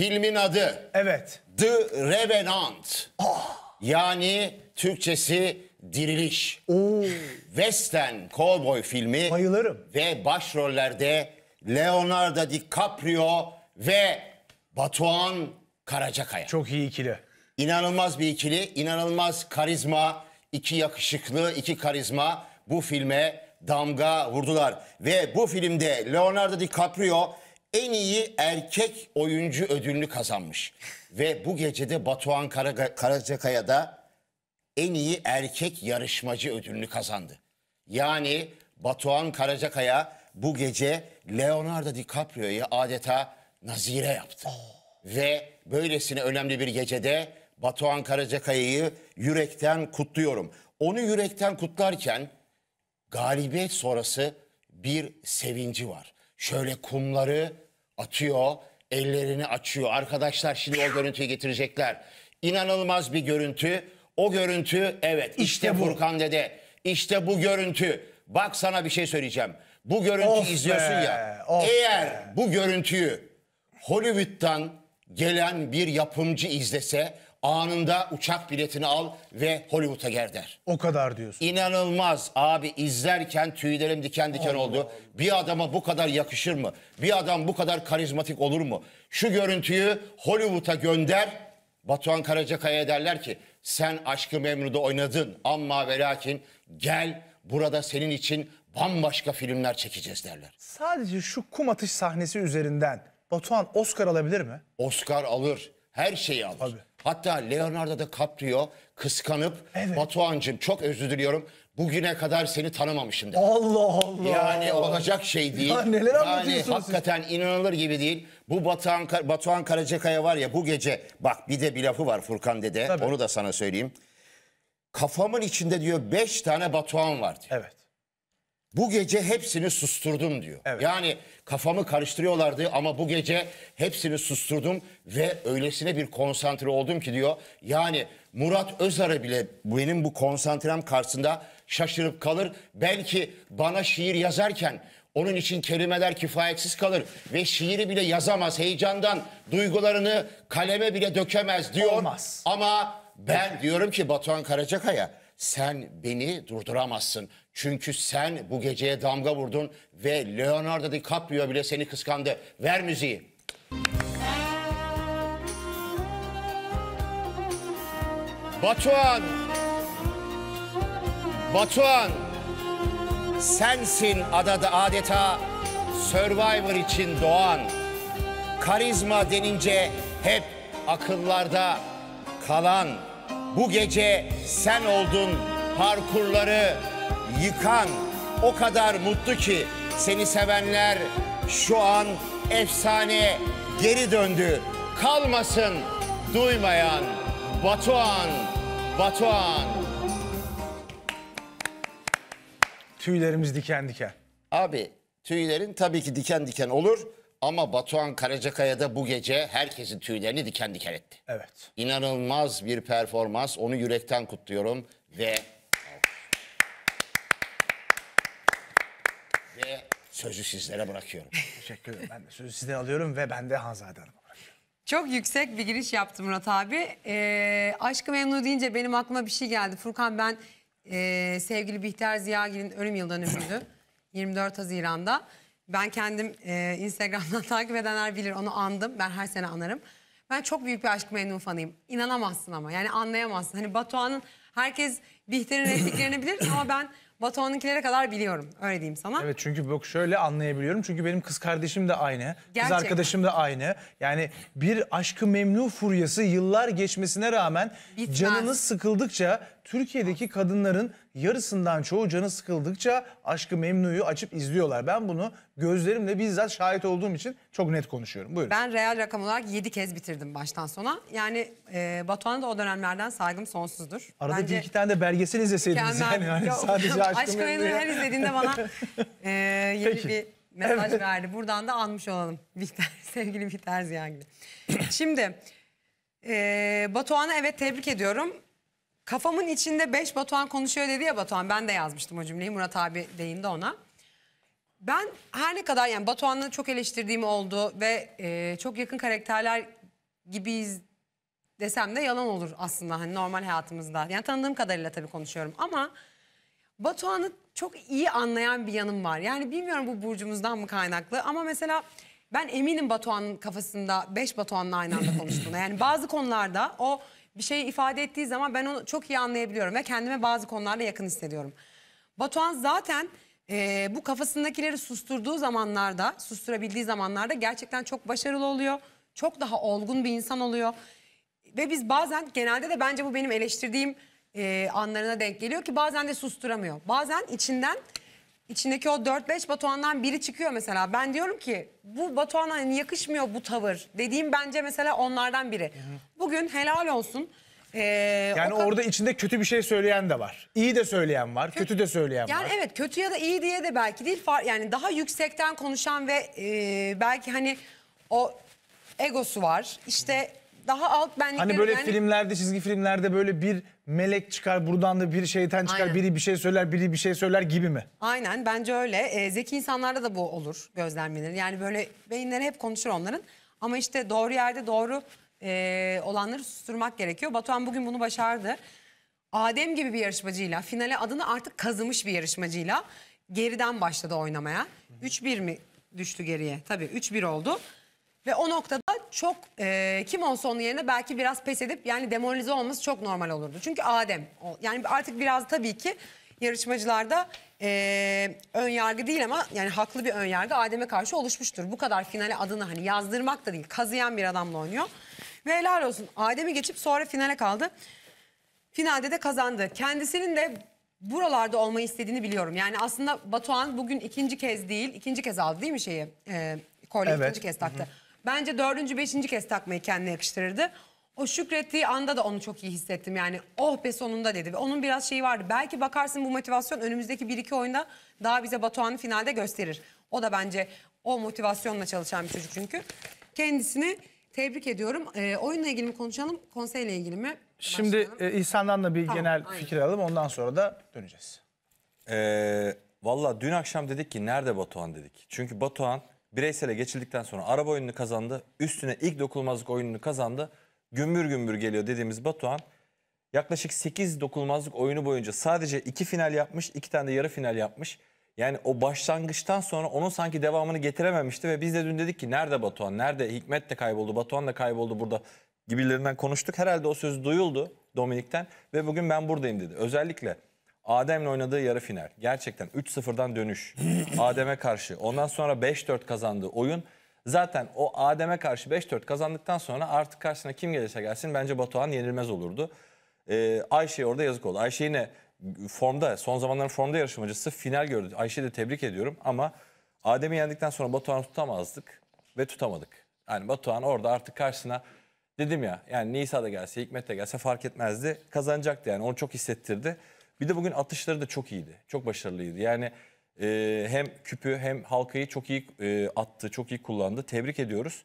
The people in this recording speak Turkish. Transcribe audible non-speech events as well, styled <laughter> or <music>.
Filmin adı Evet. The Revenant. Yani Türkçesi diriliş. Oo. Western Cowboy filmi. Bayılırım. Ve başrollerde Leonardo DiCaprio ve Batuhan Karacakaya. Çok iyi ikili. İnanılmaz bir ikili, inanılmaz karizma, iki yakışıklı, iki karizma bu filme damga vurdular. Ve bu filmde Leonardo DiCaprio en iyi erkek oyuncu ödülünü kazanmış. Ve bu gecede Batuhan Karaca Karacakaya da en iyi erkek yarışmacı ödülünü kazandı. Yani Batuhan Karacakaya bu gece Leonardo DiCaprio'yu adeta nazire yaptı. Oh. Ve böylesine önemli bir gecede Batuhan Karacakaya'yı yürekten kutluyorum. Onu yürekten kutlarken galibiyet sonrası bir sevinci var şöyle kumları atıyor, ellerini açıyor. Arkadaşlar şimdi o görüntüyü getirecekler. İnanılmaz bir görüntü. O görüntü evet işte, işte bu. Furkan Dede. İşte bu görüntü. Bak sana bir şey söyleyeceğim. Bu görüntüyü of izliyorsun be, ya. Eğer be. bu görüntüyü Hollywood'dan gelen bir yapımcı izlese anında uçak biletini al ve Hollywood'a gel der. O kadar diyorsun. İnanılmaz abi izlerken tüylerim diken diken Allah oldu. Allah. Bir adama bu kadar yakışır mı? Bir adam bu kadar karizmatik olur mu? Şu görüntüyü Hollywood'a gönder. Batuhan Karacakaya derler ki sen Aşkı Memnu'da oynadın ama ve lakin gel burada senin için bambaşka filmler çekeceğiz derler. Sadece şu kum atış sahnesi üzerinden Batuhan Oscar alabilir mi? Oscar alır. Her şeyi alır. Tabii. Hatta Leonardo DiCaprio kıskanıp evet. Batuhan'cığım çok özür diliyorum. Bugüne kadar seni tanımamışım dedi. Allah Allah. Yani olacak şey değil. Ya neler yani anlatıyorsunuz Hakikaten siz? inanılır gibi değil. Bu Batuhan, Batuhan Karacakaya var ya bu gece bak bir de bir lafı var Furkan dede. Tabii. Onu da sana söyleyeyim. Kafamın içinde diyor beş tane Batuhan var diyor. Evet. Bu gece hepsini susturdum diyor. Evet. Yani kafamı karıştırıyorlardı ama bu gece hepsini susturdum ve öylesine bir konsantre oldum ki diyor. Yani Murat Özarı bile benim bu konsantrem karşısında şaşırıp kalır. Belki bana şiir yazarken onun için kelimeler kifayetsiz kalır ve şiiri bile yazamaz heyecandan duygularını kaleme bile dökemez diyor. Olmaz. Ama ben diyorum ki Batuhan Karacakaya sen beni durduramazsın. Çünkü sen bu geceye damga vurdun ve Leonardo DiCaprio bile seni kıskandı. Ver müziği. Batuhan. Batuhan. Sensin adada adeta Survivor için doğan. Karizma denince hep akıllarda kalan bu gece sen oldun parkurları yıkan. O kadar mutlu ki seni sevenler şu an efsane geri döndü. Kalmasın duymayan Batuhan, Batuhan. Tüylerimiz diken diken. Abi tüylerin tabii ki diken diken olur. Ama Batuhan Karacakaya da bu gece herkesin tüylerini diken diken etti. Evet. İnanılmaz bir performans. Onu yürekten kutluyorum ve ve sözü sizlere bırakıyorum. <laughs> Teşekkür ederim. Ben de sözü size alıyorum ve ben de Hanzade Hanım'a bırakıyorum. Çok yüksek bir giriş yaptım Murat abi. Ee, Aşkı Memnu deyince benim aklıma bir şey geldi. Furkan ben e, sevgili Bihter Ziyagil'in ölüm yıl dönümüydü. 24 <clears throat> Haziran'da. Ben kendim e, Instagram'dan <laughs> takip edenler bilir onu andım. Ben her sene anarım. Ben çok büyük bir aşk memnun fanıyım. İnanamazsın ama yani anlayamazsın. Hani Batuhan'ın herkes Bihter'in repliklerini bilir <coughs> ama ben Batuhan'ınkilere kadar biliyorum. Öyle diyeyim sana. Evet çünkü bak şöyle anlayabiliyorum. Çünkü benim kız kardeşim de aynı. Gerçekten. Kız arkadaşım da aynı. Yani bir aşkı memnu furyası yıllar geçmesine rağmen Bitmez. canınız sıkıldıkça Türkiye'deki kadınların yarısından çoğu canı sıkıldıkça Aşkı Memnu'yu açıp izliyorlar. Ben bunu gözlerimle bizzat şahit olduğum için çok net konuşuyorum. Buyurun. Ben real rakam olarak 7 kez bitirdim baştan sona. Yani e, Batuhan'a da o dönemlerden saygım sonsuzdur. Arada Bence... bir iki tane de belgesel izleseydiniz yani. yani Yok, sadece Aşkı, Aşkı Memnu'yu her izlediğinde bana <laughs> e, yeni Peki. bir mesaj evet. verdi. Buradan da anmış olalım <laughs> Bihter, sevgili Bihter Ziyangil. Şimdi e, Batuhan'ı evet tebrik ediyorum. Kafamın içinde beş Batuhan konuşuyor dedi ya Batuhan. Ben de yazmıştım o cümleyi. Murat abi değindi ona. Ben her ne kadar yani Batuhan'ı çok eleştirdiğim oldu ve e, çok yakın karakterler gibiyiz desem de yalan olur aslında hani normal hayatımızda. Yani tanıdığım kadarıyla tabii konuşuyorum ama Batuhan'ı çok iyi anlayan bir yanım var. Yani bilmiyorum bu burcumuzdan mı kaynaklı ama mesela ben eminim Batuhan'ın kafasında beş Batuhan'la aynı anda konuştuğuna. Yani bazı konularda o bir şey ifade ettiği zaman ben onu çok iyi anlayabiliyorum ve kendime bazı konularda yakın hissediyorum. Batuhan zaten e, bu kafasındakileri susturduğu zamanlarda, susturabildiği zamanlarda gerçekten çok başarılı oluyor. Çok daha olgun bir insan oluyor. Ve biz bazen genelde de bence bu benim eleştirdiğim e, anlarına denk geliyor ki bazen de susturamıyor. Bazen içinden içindeki o 4-5 Batuhan'dan biri çıkıyor mesela. Ben diyorum ki bu Batuhan'a yakışmıyor bu tavır dediğim bence mesela onlardan biri. Hı hı bugün helal olsun. Ee, yani kadar... orada içinde kötü bir şey söyleyen de var. İyi de söyleyen var, kötü, kötü de söyleyen yani var. Yani evet kötü ya da iyi diye de belki değil. Yani daha yüksekten konuşan ve e, belki hani o egosu var. İşte daha alt benlikleri... Hani böyle yani... filmlerde, çizgi filmlerde böyle bir melek çıkar, buradan da bir şeytan çıkar, Aynen. biri bir şey söyler, biri bir şey söyler gibi mi? Aynen bence öyle. E, zeki insanlarda da bu olur gözlemlenir. Yani böyle beyinleri hep konuşur onların. Ama işte doğru yerde doğru e, olanları susturmak gerekiyor. Batuhan bugün bunu başardı. Adem gibi bir yarışmacıyla, finale adını artık kazımış bir yarışmacıyla geriden başladı oynamaya. 3-1 mi düştü geriye? Tabii 3-1 oldu. Ve o noktada çok e, kim olsa onun yerine belki biraz pes edip yani demoralize olması çok normal olurdu. Çünkü Adem yani artık biraz tabii ki yarışmacılarda e, ön yargı değil ama yani haklı bir ön yargı Adem'e karşı oluşmuştur. Bu kadar finale adını hani yazdırmak da değil kazıyan bir adamla oynuyor. Ve helal olsun Adem'i geçip sonra finale kaldı. Finalde de kazandı. Kendisinin de buralarda olmayı istediğini biliyorum. Yani aslında Batuhan bugün ikinci kez değil, ikinci kez aldı değil mi şeyi? E, ee, kolye evet. ikinci kez taktı. Hı hı. Bence dördüncü, beşinci kez takmayı kendine yakıştırırdı. O şükrettiği anda da onu çok iyi hissettim. Yani oh be sonunda dedi. Ve onun biraz şeyi vardı. Belki bakarsın bu motivasyon önümüzdeki bir iki oyunda daha bize Batuhan'ı finalde gösterir. O da bence o motivasyonla çalışan bir çocuk çünkü. Kendisini Tebrik ediyorum. E, oyunla ilgili mi konuşalım, konseyle ilgili mi? Şimdi Başlayalım. e, İhsan'dan da bir Tamam, genel aynen. fikir alalım. Ondan sonra da döneceğiz. Ee, Valla dün akşam dedik ki nerede Batuhan dedik. Çünkü Batuhan bireysele geçildikten sonra araba oyununu kazandı. Üstüne ilk dokunulmazlık oyununu kazandı. Gümbür gümbür geliyor dediğimiz Batuhan yaklaşık 8 dokunulmazlık oyunu boyunca sadece 2 final yapmış, 2 tane de yarı final yapmış. Yani o başlangıçtan sonra onun sanki devamını getirememişti ve biz de dün dedik ki nerede Batuhan? Nerede? Hikmet de kayboldu, Batuhan da kayboldu burada gibilerinden konuştuk. Herhalde o söz duyuldu Dominik'ten ve bugün ben buradayım dedi. Özellikle Adem'le oynadığı yarı final. Gerçekten 3-0'dan dönüş. <laughs> Adem'e karşı. Ondan sonra 5-4 kazandığı oyun. Zaten o Adem'e karşı 5-4 kazandıktan sonra artık karşısına kim gelirse gelsin bence Batuhan yenilmez olurdu. Ee, Ayşe orada yazık oldu. Ayşe yine formda son zamanların formda yarışmacısı final gördü. Ayşe de tebrik ediyorum ama Adem'i yendikten sonra Batuhan'ı tutamazdık ve tutamadık. Yani Batuhan orada artık karşısına dedim ya yani Nisa da gelse Hikmet de gelse fark etmezdi kazanacaktı yani onu çok hissettirdi. Bir de bugün atışları da çok iyiydi. Çok başarılıydı. Yani e, hem küpü hem halkayı çok iyi e, attı, çok iyi kullandı. Tebrik ediyoruz.